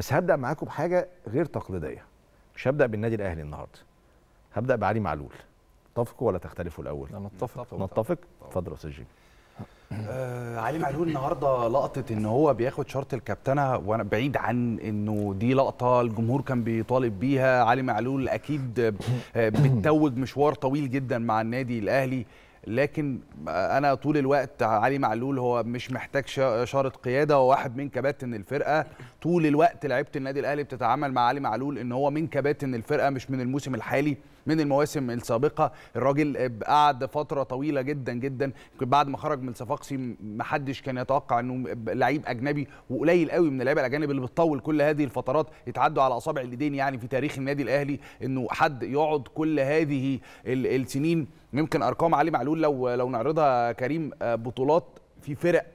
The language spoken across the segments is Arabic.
بس هبدا معاكم بحاجه غير تقليديه مش هبدا بالنادي الاهلي النهارده هبدا بعلي معلول تتفقوا ولا تختلفوا الاول نتفق نتفق اتفضل يا استاذ جيمي آه علي معلول النهارده لقطه ان هو بياخد شرط الكابتنه وانا بعيد عن انه دي لقطه الجمهور كان بيطالب بيها علي معلول اكيد آه، بتوج مشوار طويل جدا مع النادي الاهلي لكن انا طول الوقت علي معلول هو مش محتاج اشاره قياده هو واحد من كباتن الفرقه طول الوقت لعيبه النادي الاهلي بتتعامل مع علي معلول ان هو من كباتن الفرقه مش من الموسم الحالي من المواسم السابقه الراجل قعد فتره طويله جدا جدا بعد ما خرج من صفاقسي محدش كان يتوقع انه لعيب اجنبي وقليل قوي من اللعيبه الاجانب اللي بتطول كل هذه الفترات يتعدوا على اصابع الايدين يعني في تاريخ النادي الاهلي انه حد يقعد كل هذه السنين يمكن ارقام علي معلول لو لو نعرضها كريم آه، بطولات في فرق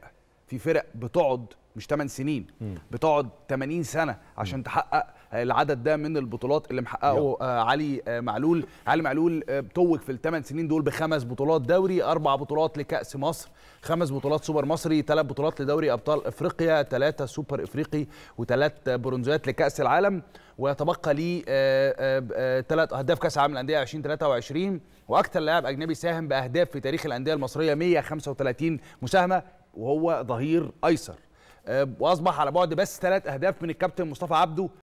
في فرق بتقعد مش 8 سنين بتقعد 80 سنه عشان تحقق العدد ده من البطولات اللي محققه آه، علي آه، معلول علي معلول آه، توج في الثمان سنين دول بخمس بطولات دوري اربع بطولات لكاس مصر خمس بطولات سوبر مصري ثلاث بطولات لدوري ابطال افريقيا ثلاثه سوبر افريقي وثلاث برونزات لكاس العالم ويتبقى لي ثلاث اهداف كاس العالم للانديه 2023 واكثر لاعب اجنبي ساهم باهداف في تاريخ الانديه المصريه 135 مساهمه وهو ظهير ايسر واصبح على بعد بس ثلاث اهداف من الكابتن مصطفى عبده